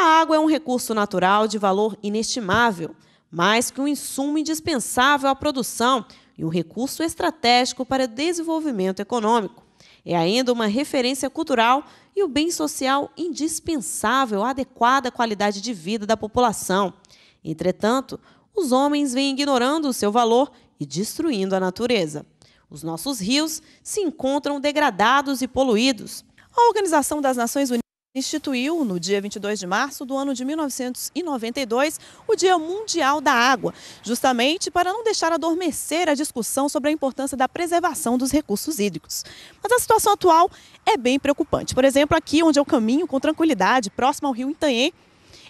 A água é um recurso natural de valor inestimável, mais que um insumo indispensável à produção e um recurso estratégico para desenvolvimento econômico. É ainda uma referência cultural e o bem social indispensável à adequada qualidade de vida da população. Entretanto, os homens vêm ignorando o seu valor e destruindo a natureza. Os nossos rios se encontram degradados e poluídos. A Organização das Nações Unidas instituiu, no dia 22 de março do ano de 1992, o Dia Mundial da Água, justamente para não deixar adormecer a discussão sobre a importância da preservação dos recursos hídricos. Mas a situação atual é bem preocupante. Por exemplo, aqui onde eu caminho com tranquilidade, próximo ao rio Itanhê,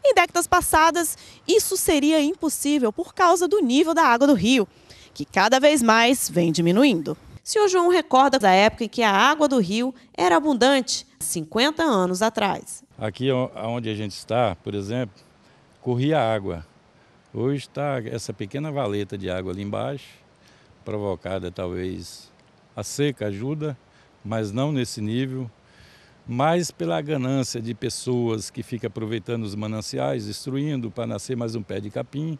em décadas passadas, isso seria impossível por causa do nível da água do rio, que cada vez mais vem diminuindo. Senhor João recorda da época em que a água do rio era abundante, 50 anos atrás. Aqui onde a gente está, por exemplo, corria água. Hoje está essa pequena valeta de água ali embaixo, provocada talvez a seca ajuda, mas não nesse nível, mas pela ganância de pessoas que ficam aproveitando os mananciais, destruindo para nascer mais um pé de capim.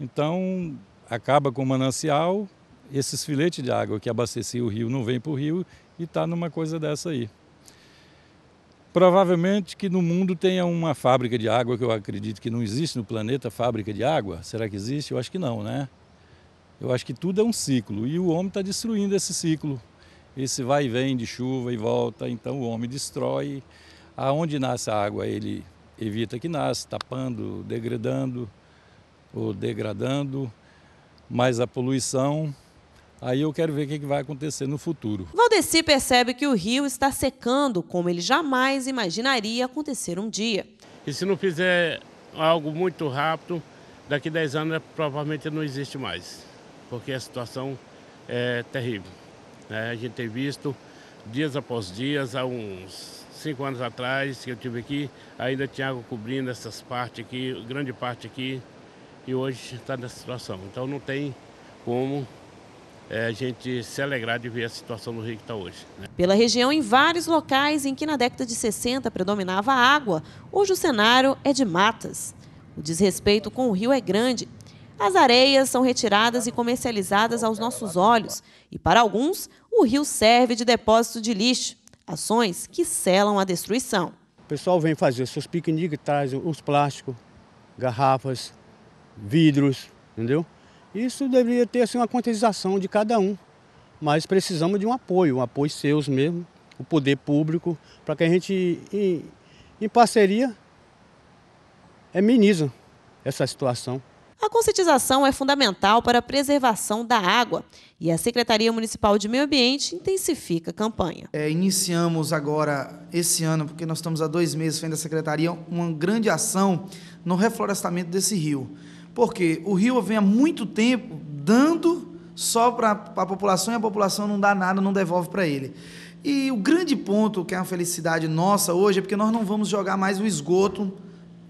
Então acaba com o manancial, esses filetes de água que abastecia o rio não vêm para o rio e está numa coisa dessa aí. Provavelmente que no mundo tenha uma fábrica de água, que eu acredito que não existe no planeta fábrica de água. Será que existe? Eu acho que não, né? Eu acho que tudo é um ciclo e o homem está destruindo esse ciclo. Esse vai e vem de chuva e volta, então o homem destrói. Aonde nasce a água, ele evita que nasça, tapando, degradando ou degradando. Mais a poluição, Aí eu quero ver o é que vai acontecer no futuro. Valdeci percebe que o rio está secando como ele jamais imaginaria acontecer um dia. E se não fizer algo muito rápido, daqui a 10 anos é, provavelmente não existe mais, porque a situação é terrível. Né? A gente tem visto dias após dias, há uns cinco anos atrás que eu tive aqui, ainda tinha água cobrindo essas partes aqui, grande parte aqui, e hoje está nessa situação. Então não tem como é, a gente se alegrar de ver a situação no Rio que está hoje. Né? Pela região, em vários locais em que na década de 60 predominava água, hoje o cenário é de matas. O desrespeito com o rio é grande. As areias são retiradas e comercializadas aos nossos olhos. E para alguns, o rio serve de depósito de lixo, ações que selam a destruição. O pessoal vem fazer seus piqueniques, traz os plásticos, garrafas, vidros, entendeu? Isso deveria ter assim, uma quantização de cada um, mas precisamos de um apoio, um apoio seus mesmo, o poder público, para que a gente, em, em parceria, amenize essa situação. A conscientização é fundamental para a preservação da água e a Secretaria Municipal de Meio Ambiente intensifica a campanha. É, iniciamos agora, esse ano, porque nós estamos há dois meses frente da Secretaria, uma grande ação no reflorestamento desse rio. Porque o rio vem há muito tempo dando só para a população e a população não dá nada, não devolve para ele. E o grande ponto que é a felicidade nossa hoje é porque nós não vamos jogar mais o esgoto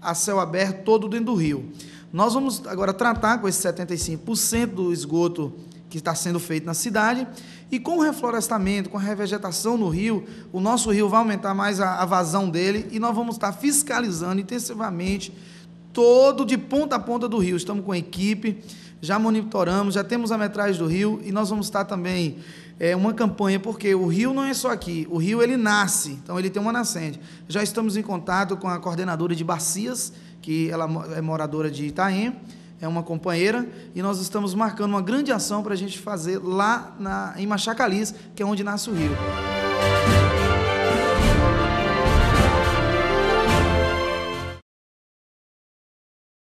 a céu aberto todo dentro do rio. Nós vamos agora tratar com esse 75% do esgoto que está sendo feito na cidade. E com o reflorestamento, com a revegetação no rio, o nosso rio vai aumentar mais a, a vazão dele e nós vamos estar fiscalizando intensivamente todo de ponta a ponta do rio. Estamos com equipe, já monitoramos, já temos a metragem do rio e nós vamos estar também é, uma campanha, porque o rio não é só aqui, o rio ele nasce, então ele tem uma nascente. Já estamos em contato com a coordenadora de bacias, que ela é moradora de Itaém, é uma companheira, e nós estamos marcando uma grande ação para a gente fazer lá na, em Machacalis, que é onde nasce o rio.